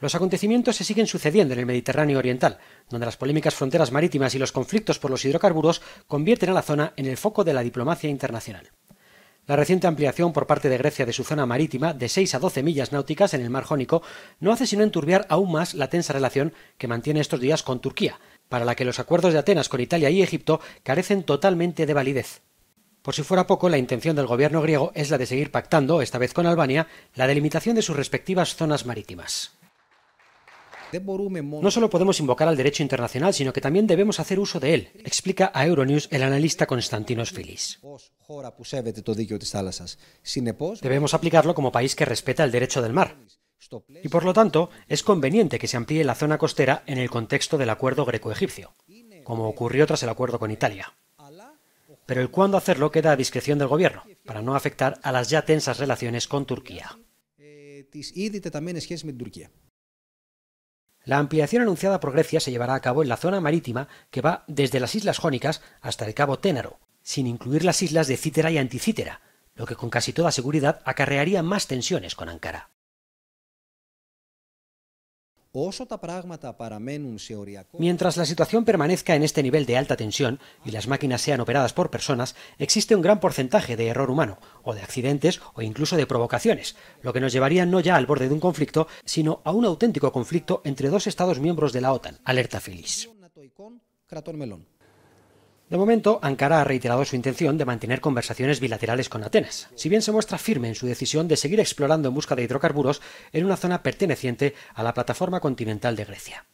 Los acontecimientos se siguen sucediendo en el Mediterráneo Oriental, donde las polémicas fronteras marítimas y los conflictos por los hidrocarburos convierten a la zona en el foco de la diplomacia internacional. La reciente ampliación por parte de Grecia de su zona marítima de 6 a 12 millas náuticas en el mar Jónico no hace sino enturbiar aún más la tensa relación que mantiene estos días con Turquía, para la que los acuerdos de Atenas con Italia y Egipto carecen totalmente de validez. Por si fuera poco, la intención del gobierno griego es la de seguir pactando, esta vez con Albania, la delimitación de sus respectivas zonas marítimas. No solo podemos invocar al derecho internacional, sino que también debemos hacer uso de él, explica a Euronews el analista Constantinos Filis. Debemos aplicarlo como país que respeta el derecho del mar. Y por lo tanto, es conveniente que se amplíe la zona costera en el contexto del acuerdo greco-egipcio, como ocurrió tras el acuerdo con Italia pero el cuándo hacerlo queda a discreción del gobierno, para no afectar a las ya tensas relaciones con Turquía. La ampliación anunciada por Grecia se llevará a cabo en la zona marítima que va desde las islas Jónicas hasta el cabo Ténaro, sin incluir las islas de Cítera y Anticítera, lo que con casi toda seguridad acarrearía más tensiones con Ankara. Mientras la situación permanezca en este nivel de alta tensión y las máquinas sean operadas por personas, existe un gran porcentaje de error humano, o de accidentes, o incluso de provocaciones, lo que nos llevaría no ya al borde de un conflicto, sino a un auténtico conflicto entre dos Estados miembros de la OTAN. Alerta Feliz. De momento, Ankara ha reiterado su intención de mantener conversaciones bilaterales con Atenas, si bien se muestra firme en su decisión de seguir explorando en busca de hidrocarburos en una zona perteneciente a la plataforma continental de Grecia.